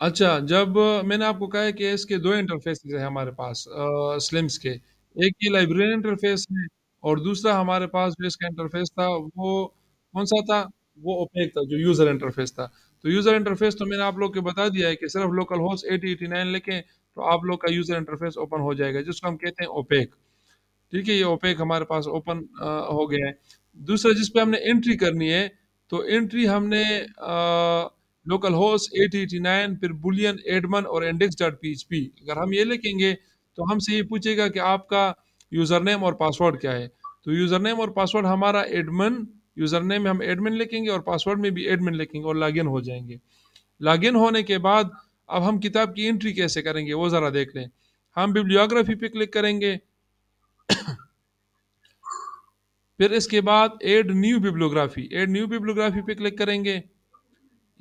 अच्छा, जब मैंने आपको कहा है कि इसके दो इंटरफेसेस है हमारे पास स्लिम्स के। एक ये लाइब्रेरी इंटरफ़ेस है और दूसरा हमारे पास जो इसका इंटरफ़ेस था वो कौन-सा था? वो ओपेक था जो यूज़र इंटरफ़ेस था। तो यूज़र इंटरफ़ेस तो मैंने आप लोग को बता दिया है कि सिर्फ़ लोकल होस्ट नाइन लेके तो आप लोग का यूज़र इंटरफ़ेस ओपन हो जाएगा जिसको हम कहते हैं ओपेक। ठीक है? ये ओपेक हमारे पास ओपन हो गया है। दूसरा जिसपे हमने एंट्री करनी है तो एंट्री हमने ah, local host eight eighty nine फिर बुलियन एडमन और इंडेक्स डॉट पी अगर हम ये लिखेंगे तो हमसे ये पूछेगा कि आपका यूज़र नेम और पासवर्ड क्या है तो यूज़र नेम और पासवर्ड हमारा एडमन यूज़र नेम हम एडमिन लिखेंगे और पासवर्ड में भी एडमिन लिखेंगे और लॉगिन हो जाएंगे लॉगिन होने के बाद अब हम किताब की एंट्री कैसे करेंगे वो ज़रा देख लें हम बिब्लियोग्राफी पे क्लिक करेंगे फिर इसके बाद add new bibliography add new bibliography पे क्लिक करेंगे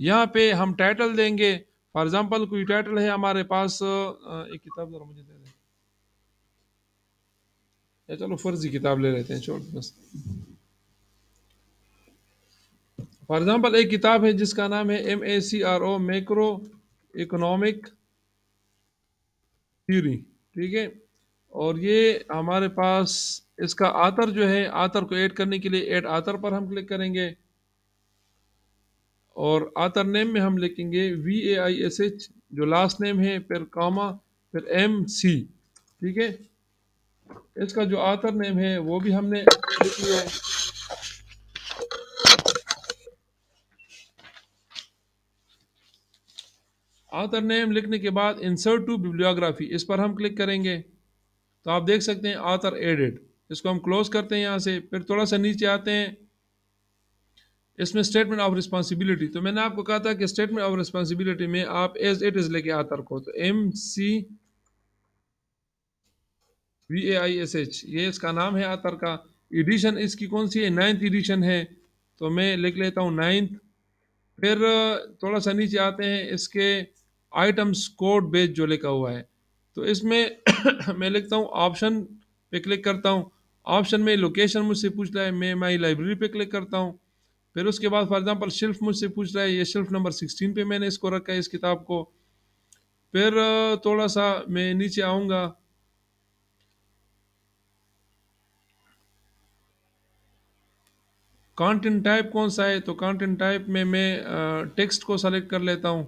यहाँ पे हम टाइटल देंगे फॉर एग्जाम्पल कोई टाइटल है हमारे पास एक किताब जरा मुझे दे दें चलो फर्जी किताब ले लेते हैं छोड़ बस फॉर एग्जाम्पल एक किताब है जिसका नाम है M A C R O macro economic theory ठीक है और ये हमारे पास इसका आतर जो है आतर को ऐड करने के लिए ऐड आतर पर हम क्लिक करेंगे और आतर नेम में हम लिखेंगे V A I S H जो लास्ट नेम है फिर कामा फिर एम सी ठीक है इसका जो आतर नेम है वो भी हमने लिख लिया है आतर नेम लिखने के बाद इंसर्ट टू बिब्लियोग्राफी इस पर हम क्लिक करेंगे तो आप देख सकते हैं आतर एडिट इसको हम क्लोज करते हैं यहाँ से फिर थोड़ा सा नीचे आते हैं इसमें स्टेटमेंट ऑफ रिस्पॉन्सिबिलिटी तो मैंने आपको कहा था कि स्टेटमेंट ऑफ रिस्पॉन्सिबिलिटी में आप एज इट इज़ लेके आता रखो तो M C V A I S H ये इसका नाम है आतर का एडिशन इसकी कौन सी है नाइन्थ एडिशन है तो मैं लिख लेता हूँ नाइन्थ फिर थोड़ा सा नीचे आते हैं इसके आइटम्स कोड बेस जो लिखा हुआ है तो इसमें मैं लिखता हूँ ऑप्शन पे क्लिक करता हूँ ऑप्शन में लोकेशन मुझसे पूछ रहा है मैं माई लाइब्रेरी पे क्लिक करता हूँ फिर उसके बाद फॉर एग्ज़ाम्पल शेल्फ़ मुझसे पूछ रहा है ये शेल्फ़ नंबर सिक्सटीन पे मैंने इसको रखा है इस किताब को फिर थोड़ा सा मैं नीचे आऊंगा कंटेंट टाइप कौन सा है तो कंटेंट टाइप में मैं टेक्स्ट को सेलेक्ट कर लेता हूं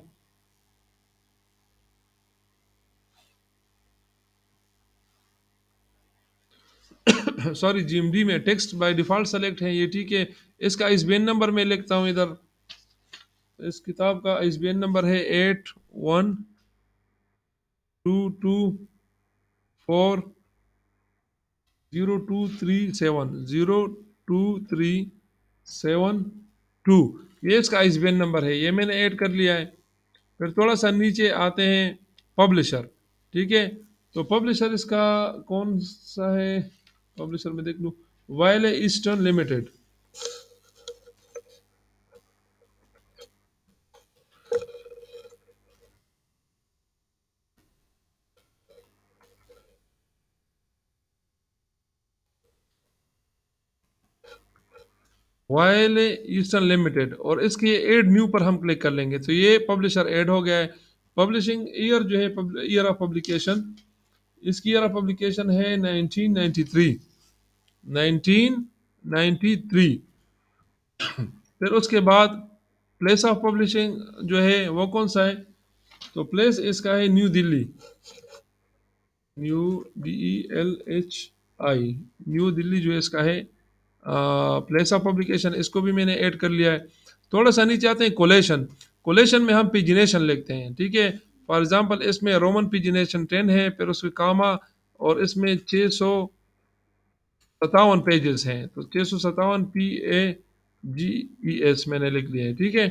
सॉरी डी में टेक्स्ट बाय डिफ़ॉल्ट सेलेक्ट है ये ठीक है इसका एस नंबर में लिखता हूँ इधर इस किताब का एस नंबर है eight one two two four zero two three seven zero two three seven two ये इसका एस नंबर है ये मैंने ऐड कर लिया है फिर थोड़ा सा नीचे आते हैं पब्लिशर ठीक है तो पब्लिशर इसका कौन सा है पब्लिशर में देख लू Wiley Eastern Limited Wiley Eastern Limited और इसके एड न्यू पर हम क्लिक कर लेंगे तो ये पब्लिशर एड हो गया है पब्लिशिंग ईयर जो है ईयर ऑफ पब्लिकेशन इसकी यार पब्लिकेशन है 1993 1993 फिर उसके बाद प्लेस ऑफ पब्लिशिंग जो है वो कौन सा है तो प्लेस इसका है New Delhi New D E L H I New Delhi जो है इसका है प्लेस ऑफ पब्लिकेशन इसको भी मैंने ऐड कर लिया है थोड़ा सा नीचे आते हैं कोलेशन कोलेशन में हम पिजिनेशन लिखते हैं ठीक है फॉर एग्ज़ाम्पल इसमें रोमन पिजिनेशन टेन है फिर उसके कामा और इसमें छः सौ सतावन पेजेस हैं तो छः सौ सतावन P A G E e S मैंने लिख दिया है ठीक है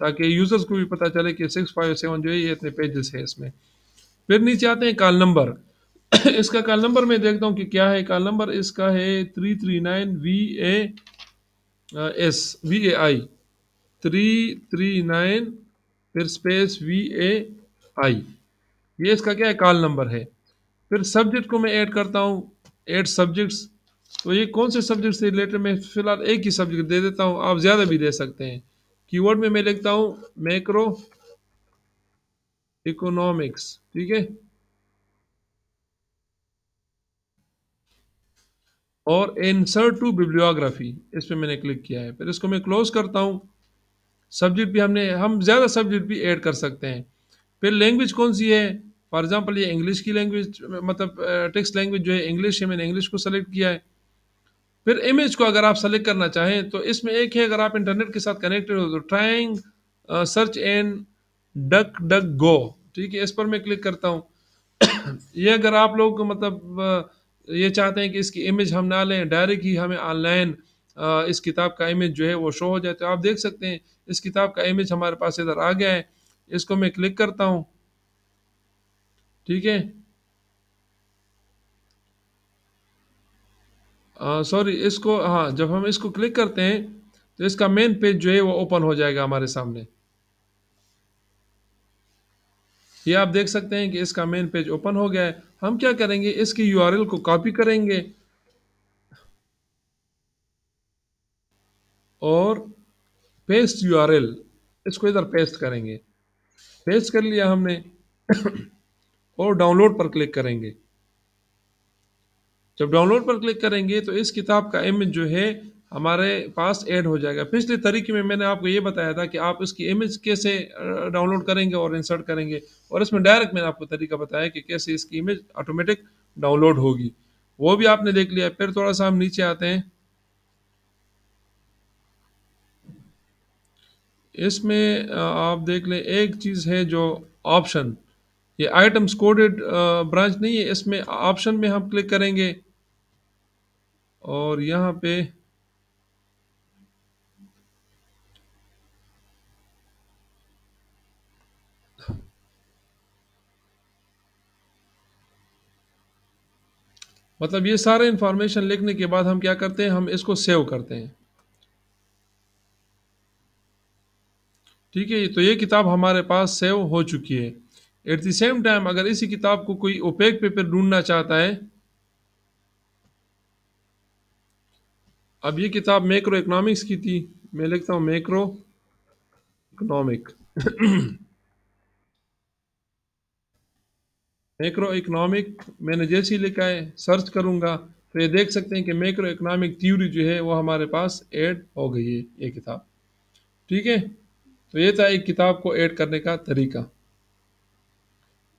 ताकि यूज़र्स को भी पता चले कि सिक्स फाइव सेवन जो है ये इतने पेजेस हैं इसमें फिर नीचे आते हैं कॉल नंबर इसका कॉल नंबर मैं देखता हूँ कि क्या है कॉल नंबर इसका है three three nine V A S V A I three three nine फिर स्पेस वी ए आई ये इसका क्या है कॉल नंबर है फिर सब्जेक्ट को मैं ऐड करता हूँ एड सब्जेक्ट्स तो ये कौन से सब्जेक्ट से रिलेटेड मैं फ़िलहाल एक ही सब्जेक्ट दे देता हूँ आप ज़्यादा भी दे सकते हैं कीवर्ड में मैं लिखता हूँ मैक्रो इकोनॉमिक्स ठीक है और एंसर टू बिब्लियोग्राफी इस पर मैंने क्लिक किया है फिर इसको मैं क्लोज करता हूँ सब्जेक्ट भी हमने हम ज़्यादा सब्जेक्ट भी ऐड कर सकते हैं फिर लैंग्वेज कौन सी है फॉर एग्ज़ाम्पल ये इंग्लिश की लैंग्वेज मतलब टेक्स्ट लैंग्वेज जो है इंग्लिश है मैंने इंग्लिश को सेलेक्ट किया है फिर इमेज को अगर आप सेलेक्ट करना चाहें तो इसमें एक है अगर आप इंटरनेट के साथ कनेक्टेड हो तो trying search in DuckDuckGo ठीक है इस पर मैं क्लिक करता हूँ ये अगर आप लोग मतलब ये चाहते हैं कि इसकी इमेज हम ना लें डायरेक्ट ही हमें ऑनलाइन इस किताब का इमेज जो है वो शो हो जाए तो आप देख सकते हैं इस किताब का इमेज हमारे पास इधर आ गया है इसको मैं क्लिक करता हूं ठीक है सॉरी इसको हाँ जब हम इसको क्लिक करते हैं तो इसका मेन पेज जो है वो ओपन हो जाएगा हमारे सामने ये आप देख सकते हैं कि इसका मेन पेज ओपन हो गया है हम क्या करेंगे इसकी यूआरएल को कॉपी करेंगे और पेस्ट यूआरएल इसको इधर पेस्ट करेंगे पेस्ट कर लिया हमने और डाउनलोड पर क्लिक करेंगे जब डाउनलोड पर क्लिक करेंगे तो इस किताब का इमेज जो है हमारे पास ऐड हो जाएगा पिछले तरीके में मैंने आपको ये बताया था कि आप इसकी इमेज कैसे डाउनलोड करेंगे और इंसर्ट करेंगे और इसमें डायरेक्ट मैंने आपको तरीका बताया कि कैसे इसकी इमेज ऑटोमेटिक डाउनलोड होगी वो भी आपने देख लिया फिर थोड़ा सा हम नीचे आते हैं इसमें आप देख लें एक चीज़ है जो ऑप्शन ये आइटम्स कोडेड ब्रांच नहीं है इसमें ऑप्शन में हम क्लिक करेंगे और यहाँ पे मतलब ये सारे इंफॉर्मेशन लिखने के बाद हम क्या करते हैं हम इसको सेव करते हैं ठीक है तो ये किताब हमारे पास सेव हो चुकी है एट द सेम टाइम अगर इसी किताब को कोई ओपेक पेपर ढूंढना चाहता है अब ये किताब मैक्रो इकोनॉमिक्स की थी मैं लिखता हूँ मैक्रो इकोनॉमिक मैक्रो इकोनॉमिक मैंने जैसे ही लिखा है सर्च करूँगा तो ये देख सकते हैं कि मैक्रो इकोनॉमिक थ्योरी जो है वो हमारे पास ऐड हो गई है ये किताब ठीक है तो ये था एक किताब को ऐड करने का तरीका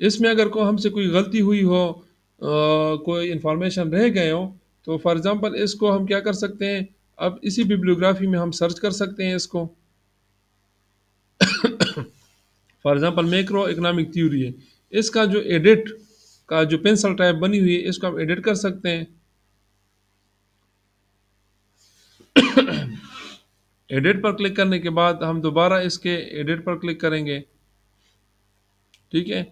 इसमें अगर को हमसे कोई गलती हुई हो आ, कोई इन्फॉर्मेशन रह गए हो तो फॉर एग्ज़ाम्पल इसको हम क्या कर सकते हैं अब इसी बिब्लियोग्राफी में हम सर्च कर सकते हैं इसको for example macro economic theory है इसका जो एडिट का जो पेंसिल टाइप बनी हुई है इसको हम एडिट कर सकते हैं एडिट पर क्लिक करने के बाद हम दोबारा इसके एडिट पर क्लिक करेंगे ठीक है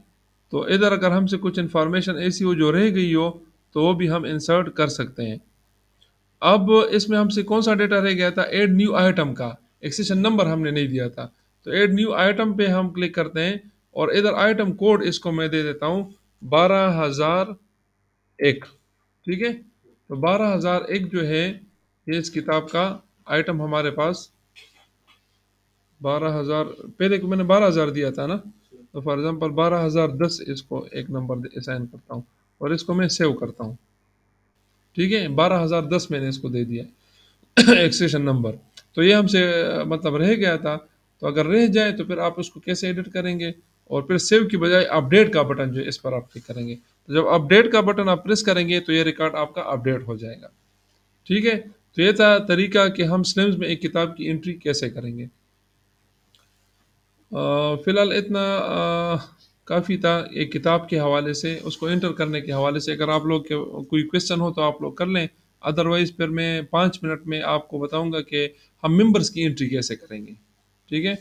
तो इधर अगर हमसे कुछ इन्फॉर्मेशन ऐसी हो जो रह गई हो तो वो भी हम इंसर्ट कर सकते हैं अब इसमें हमसे कौन सा डेटा रह गया था एड न्यू आइटम का एक्सेशन नंबर हमने नहीं दिया था तो एड न्यू आइटम पे हम क्लिक करते हैं और इधर आइटम कोड इसको मैं दे देता हूँ बारह हज़ार एक ठीक है तो बारह हज़ार एक जो है ये इस किताब का आइटम हमारे पास बारह हज़ार पहले को मैंने बारह हज़ार दिया था ना तो फॉर एग्ज़ाम्पल बारह हज़ार दस इसको एक नंबर असाइन करता हूँ और इसको मैं सेव करता हूँ ठीक है बारह हज़ार दस मैंने इसको दे दिया एक्सेशन नंबर तो ये हमसे मतलब रह गया था तो अगर रह जाए तो फिर आप उसको कैसे एडिट करेंगे और फिर सेव की बजाय अपडेट का बटन जो इस पर आप क्लिक करेंगे तो जब अपडेट का बटन आप प्रेस करेंगे तो ये रिकॉर्ड आपका अपडेट हो जाएगा ठीक है तो ये था तरीका कि हम स्लिम्स में एक किताब की एंट्री कैसे करेंगे फ़िलहाल इतना काफ़ी था एक किताब के हवाले से उसको एंटर करने के हवाले से अगर आप लोग के कोई क्वेश्चन हो तो आप लोग कर लें अदरवाइज़ फिर मैं पाँच मिनट में आपको बताऊंगा कि हम मेंबर्स की एंट्री कैसे करेंगे ठीक है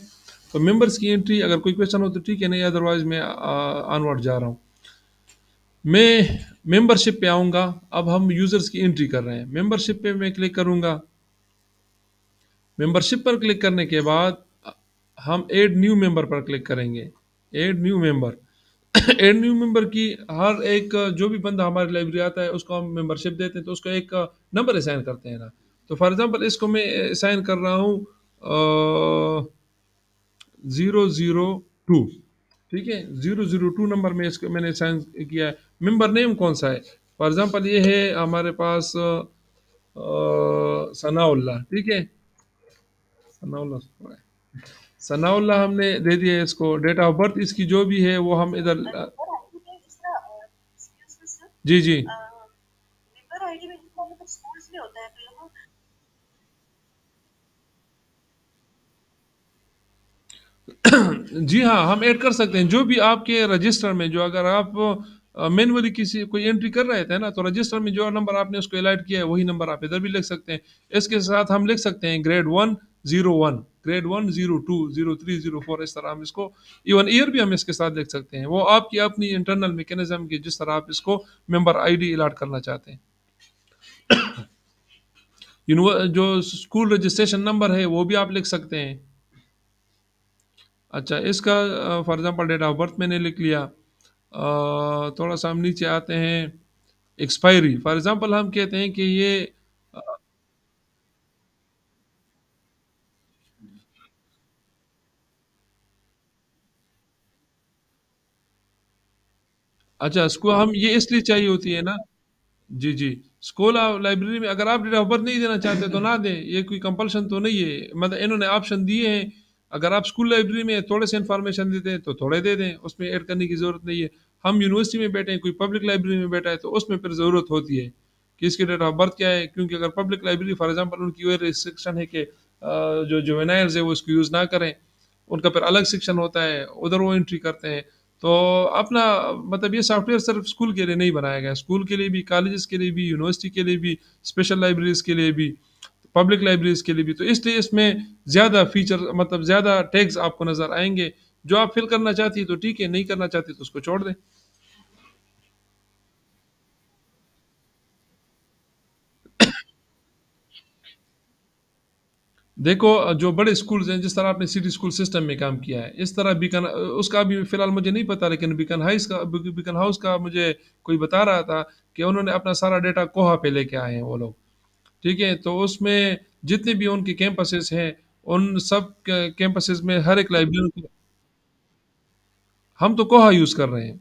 तो मेंबर्स की एंट्री अगर कोई क्वेश्चन हो तो ठीक है नहीं अदरवाइज़ मैं ऑनवर्ड जा रहा हूँ मैं मेंबरशिप पे आऊँगा अब हम यूज़र्स की एंट्री कर रहे हैं मेंबरशिप पे मैं क्लिक करूँगा मेंबरशिप पर क्लिक करने के बाद हम एड न्यू मेंबर पर क्लिक करेंगे add new member add new member की हर एक जो भी बंदा हमारी लाइब्रेरी आता है उसको हम मेंबरशिप देते हैं तो उसका एक नंबर असाइन करते हैं ना तो फॉर एग्ज़ाम्पल इसको मैं असाइन कर रहा हूँ ज़ीरो ज़ीरो टू ठीक है जीरो जीरो टू नंबर में इसको मैंने साइन किया है मेम्बर नेम कौन सा है फॉर एग्जांपल ये है हमारे पास सनाउल्ला ठीक है सनाउल्ला सनाउल्ला हमने दे दिया इसको डेट ऑफ बर्थ इसकी जो भी है वो हम इधर जी जी जी हाँ हम ऐड कर सकते हैं जो भी आपके रजिस्टर में जो अगर आप मैनुअली किसी कोई एंट्री कर रहे थे ना तो रजिस्टर में जो नंबर आपने उसको एलाइट किया है वही नंबर आप इधर भी लिख सकते हैं इसके साथ हम लिख सकते हैं grade one zero one grade one zero two zero three zero four इस तरह हम इसको इवन ईयर भी हम इसके साथ लिख सकते हैं वो आपकी अपनी इंटरनल मेकेनिज्म की जिस तरह आप इसको मेम्बर आई डी अलाट करना चाहते हैं जो स्कूल रजिस्ट्रेशन नंबर है वो भी आप लिख सकते हैं अच्छा इसका for example date of birth मैंने लिख लिया आ, थोड़ा सा हम नीचे आते हैं एक्सपायरी फॉर एग्ज़ाम्पल हम कहते हैं कि ये अच्छा इसको हम ये इसलिए चाहिए होती है ना जी जी स्कूल लाइब्रेरी में अगर आप डेट ऑफ बर्थ नहीं देना चाहते तो ना दें ये कोई कंपल्शन तो नहीं है मतलब इन्होंने ऑप्शन दिए हैं अगर आप स्कूल लाइब्रेरी में थोड़े से इन्फॉर्मेशन देते हैं तो थोड़े दे दें उसमें ऐड करने की ज़रूरत नहीं है हम यूनिवर्सिटी में बैठे हैं कोई पब्लिक लाइब्रेरी में बैठा है तो उसमें फिर ज़रूरत होती है कि इसके डेट ऑफ बर्थ क्या है क्योंकि अगर पब्लिक लाइब्रेरी फॉर एग्जाम्पल उनकी ये रिस्ट्रिक्शन है कि जो जुवेनाइल्स है वो इसको यूज़ ना करें उनका फिर अलग सेक्शन होता है उधर वो एंट्री करते हैं तो अपना मतलब ये सॉफ्टवेयर सिर्फ स्कूल के लिए नहीं बनाया गया स्कूल के लिए भी कॉलेज के लिए भी यूनिवर्सिटी के लिए भी स्पेशल लाइब्रेरीज के लिए भी पब्लिक लाइब्रेरीज के लिए भी तो इसलिए इसमें ज़्यादा फीचर मतलब ज़्यादा टैग्स आपको नज़र आएंगे जो आप फिल करना चाहती है तो ठीक है नहीं करना चाहती तो उसको छोड़ दें देखो जो बड़े स्कूल्स हैं जिस तरह आपने सिटी स्कूल सिस्टम में काम किया है इस तरह बीकन उसका भी फिलहाल मुझे नहीं पता लेकिन बीकन हाउस का बीकन हाउस का मुझे कोई बता रहा था कि उन्होंने अपना सारा डेटा कोहा पे लेके आए हैं वो लोग ठीक है तो उसमें जितने भी उनके कैंपसेस हैं उन सब कैंपसेस में हर एक लाइब्रेरी को हम तो कोहा यूज़ कर रहे हैं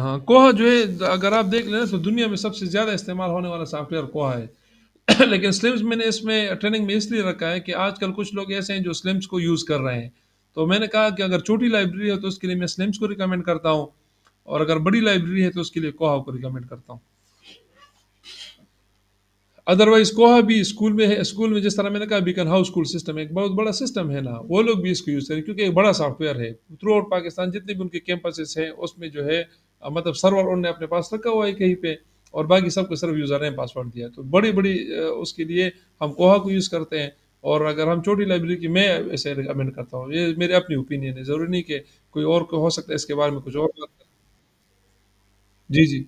हाँ कोहा जो है अगर आप देख लें तो दुनिया में सबसे ज़्यादा इस्तेमाल होने वाला सॉफ्टवेयर कोहा है लेकिन स्लिम्स मैंने इसमें ट्रेनिंग में इसलिए रखा है कि आजकल कुछ लोग ऐसे हैं जो स्लिम्स को यूज़ कर रहे हैं तो मैंने कहा कि अगर छोटी लाइब्रेरी हो तो उसके लिए मैं स्लिम्स को रिकमेंड करता हूँ और अगर बड़ी लाइब्रेरी है तो उसके लिए कोहा को रिकमेंड करता हूँ अदरवाइज कोहा भी स्कूल में है स्कूल में जिस तरह मैंने कहा बीकन हाउस स्कूल सिस्टम है एक बहुत बड़ा सिस्टम है ना वो लोग भी इसको यूज़ करें क्योंकि एक बड़ा सॉफ्टवेयर है थ्रू आउट पाकिस्तान जितने भी उनके कैंपसेस हैं उसमें जो है मतलब सर्वर उन्होंने अपने पास रखा हुआ है कहीं पे और बाकी सबको सर्व यूज़र ने पासवर्ड दिया तो बड़ी बड़ी उसके लिए हम कोहा को यूज़ करते हैं और अगर हम छोटी लाइब्रेरी की मैं ऐसे रिकमेंड करता हूँ ये मेरी अपनी ओपिनियन है ज़रूरी नहीं कि कोई और को हो सकता है इसके बारे में कुछ और बात जी, जी।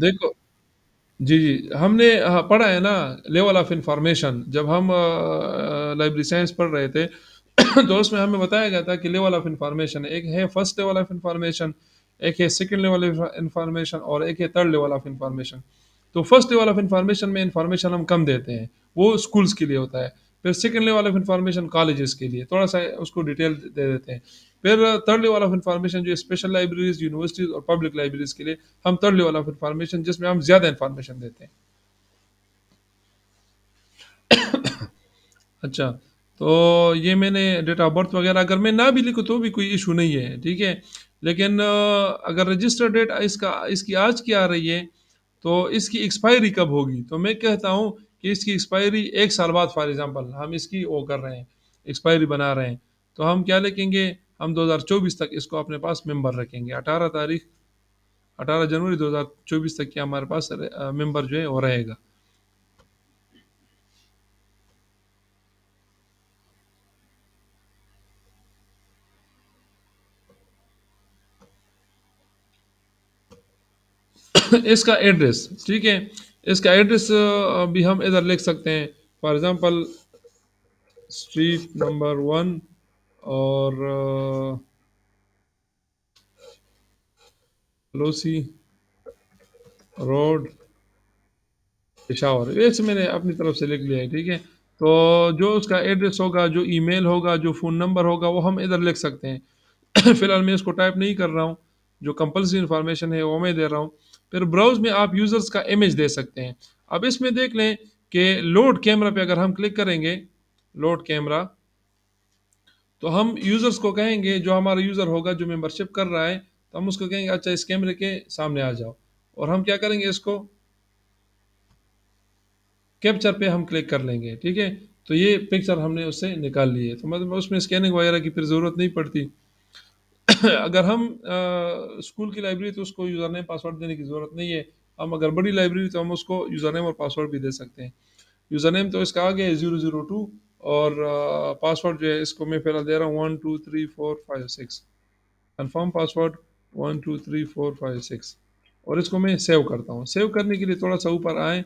देखो जी, जी। हमने हाँ, पढ़ा है ना लेवल ऑफ इंफॉर्मेशन जब हम लाइब्रेरी साइंस पढ़ रहे थे तो उसमें हमें बताया गया था कि लेवल ऑफ इन्फॉर्मेशन एक है फर्स्ट लेवल ऑफ इंफॉर्मेशन एक है सेकंड लेवल ऑफ इंफॉर्मेशन और एक है थर्ड लेवल ऑफ इन्फॉर्मेशन। तो फर्स्ट लेवल ऑफ इन्फॉर्मेशन में इन्फॉर्मेशन हम कम देते हैं वो स्कूल्स के लिए होता है फिर second level of information colleges के लिए थोड़ा सा उसको डिटेल दे देते हैं फिर थर्ड लेवल ऑफ इन्फॉर्मेशन जो स्पेशल लाइब्रेरीज यूनिवर्सिटीज और पब्लिक लाइब्रेरीज के लिए हम थर्ड लेवल ऑफ इन्फॉर्मेशन जिसमें हम ज़्यादा इन्फॉर्मेशन देते हैं अच्छा तो ये मैंने डेट ऑफ बर्थ वगैरह अगर मैं ना भी लिखूँ तो भी कोई इशू नहीं है ठीक है लेकिन अगर रजिस्टर डेट इसका इसकी आज की आ रही है तो इसकी एक्सपायरी कब होगी तो मैं कहता हूँ कि इसकी एक्सपायरी एक साल बाद फॉर एग्ज़ाम्पल हम इसकी वो कर रहे हैं एक्सपायरी बना रहे हैं तो हम क्या लिखेंगे हम 2024 तक इसको अपने पास मेंबर रखेंगे 18 तारीख 18 जनवरी 2024 तक के हमारे पास मेंबर जो है वो रहेगा इसका एड्रेस ठीक है इसका एड्रेस भी हम इधर लिख सकते हैं for example street number one और लोसी रोड पेशावर ये मैंने अपनी तरफ से लिख लिया है ठीक है तो जो उसका एड्रेस होगा जो ईमेल होगा जो फ़ोन नंबर होगा वो हम इधर लिख सकते हैं फ़िलहाल मैं इसको टाइप नहीं कर रहा हूँ जो कंपल्सरी इन्फॉर्मेशन है वो मैं दे रहा हूँ फिर ब्राउज़ में आप यूज़र्स का इमेज दे सकते हैं अब इसमें देख लें कि लोड कैमरा पे अगर हम क्लिक करेंगे लोड कैमरा तो हम यूज़र्स को कहेंगे जो हमारा यूज़र होगा जो मेंबरशिप कर रहा है तो हम उसको कहेंगे अच्छा इस कैमरे के सामने आ जाओ और हम क्या करेंगे इसको कैप्चर पे हम क्लिक कर लेंगे ठीक है तो ये पिक्चर हमने उससे निकाल ली है तो मतलब उसमें स्कैनिंग वगैरह की फिर ज़रूरत नहीं पड़ती अगर हम स्कूल की लाइब्रेरी तो उसको यूज़र नेम पासवर्ड देने की ज़रूरत नहीं है हम अगर बड़ी लाइब्रेरी तो हम उसको यूज़र नेम और पासवर्ड भी दे सकते हैं यूज़र नेम तो इसका आ गया ज़ीरो ज़ीरो टू और पासवर्ड जो है इसको मैं फिलहाल दे रहा हूँ one two three four five six confirm password one two three four five six और इसको मैं सेव करता हूँ सेव करने के लिए थोड़ा सा ऊपर आएँ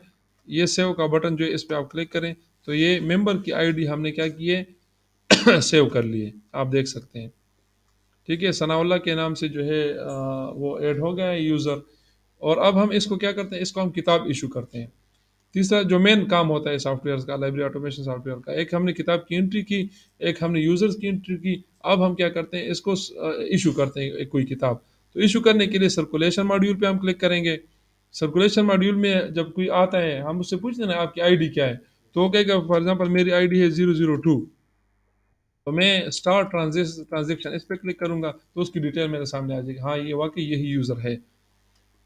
ये सेव का बटन जो है इस पर आप क्लिक करें तो ये मेम्बर की डी हमने क्या की है सेव कर लिए आप देख सकते हैं ठीक है सनाउल्ला के नाम से जो है आ, वो ऐड हो गया है यूज़र और अब हम इसको क्या करते हैं इसको हम किताब इशू करते हैं तीसरा जो मेन काम होता है सॉफ्टवेयर का लाइब्रेरी ऑटोमेशन सॉफ्टवेयर का एक हमने किताब की एंट्री की एक हमने यूज़र्स की एंट्री की अब हम क्या करते हैं इसको इशू करते हैं कोई किताब तो इशू करने के लिए सर्कुलेशन मॉड्यूल पे हम क्लिक करेंगे सर्कुलेशन मॉड्यूल में जब कोई आता है हम उससे पूछते ना आपकी आई क्या है तो कहेगा फॉर एग्ज़ाम्पल मेरी आई है ज़ीरो ज़ीरो टू तो मैं स्टार ट्रांजेक्शन इस पर क्लिक करूंगा तो उसकी डिटेल मेरे सामने आ जाएगी हाँ ये वाकई यही यूज़र है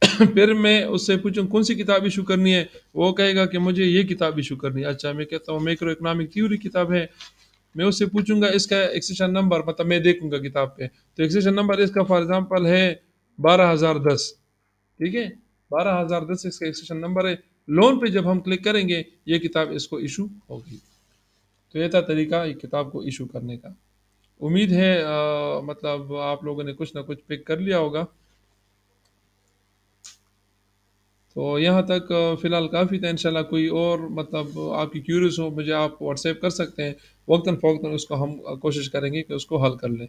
फिर मैं उससे पूछूँ कौन सी किताब इशू करनी है वो कहेगा कि मुझे ये किताब इशू करनी है अच्छा मैं कहता हूँ माइक्रो इकोनॉमिक थ्योरी किताब है मैं उससे पूछूंगा इसका एक्सेशन नंबर मतलब मैं देखूंगा किताब पे तो एक्सेशन नंबर इसका फॉर एग्जांपल है बारह हज़ार दस ठीक है बारह हज़ार दस इसका एक्सेशन नंबर है लोन पे जब हम क्लिक करेंगे ये किताब इसको इशू होगी तो ये था तरीका एक किताब को इशू करने का उम्मीद है आ, मतलब आप लोगों ने कुछ ना कुछ पिक कर लिया होगा तो यहाँ तक फ़िलहाल काफ़ी था इंशाल्लाह कोई और मतलब आपकी क्यूरियस हो मुझे आप व्हाट्सएप कर सकते हैं वक्ता फ़ौकता उसको हम कोशिश करेंगे कि उसको हल कर लें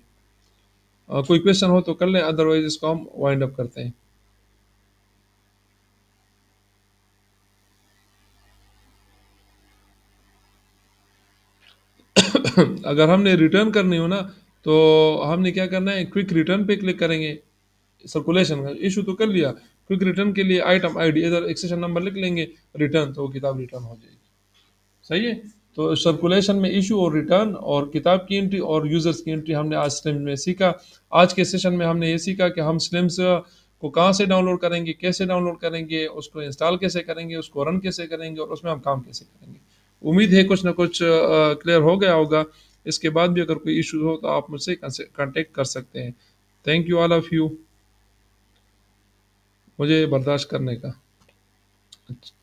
कोई क्वेश्चन हो तो कर लें अदरवाइज़ इसको हम वाइंड अप करते हैं अगर हमने रिटर्न करनी हो ना तो हमने क्या करना है क्विक रिटर्न पे क्लिक करेंगे सर्कुलेशन का इशू तो कर लिया क्विक रिटर्न के लिए आइटम आईडी इधर एक्सेशन नंबर लिख लेंगे रिटर्न तो किताब रिटर्न हो जाएगी सही है तो सर्कुलेशन में इशू और रिटर्न और किताब की एंट्री और यूज़र्स की एंट्री हमने आज स्लिम्स में सीखा आज के सेशन में हमने ये सीखा कि हम स्लिम्स को कहाँ से डाउनलोड करेंगे कैसे डाउनलोड करेंगे उसको इंस्टॉल कैसे करेंगे उसको रन कैसे करेंगे और उसमें हम काम कैसे करेंगे उम्मीद है कुछ ना कुछ क्लियर हो गया होगा इसके बाद भी अगर कोई इशू हो तो आप मुझसे कॉन्टेक्ट कर सकते हैं thank you all of you मुझे बर्दाश्त करने का अच्छा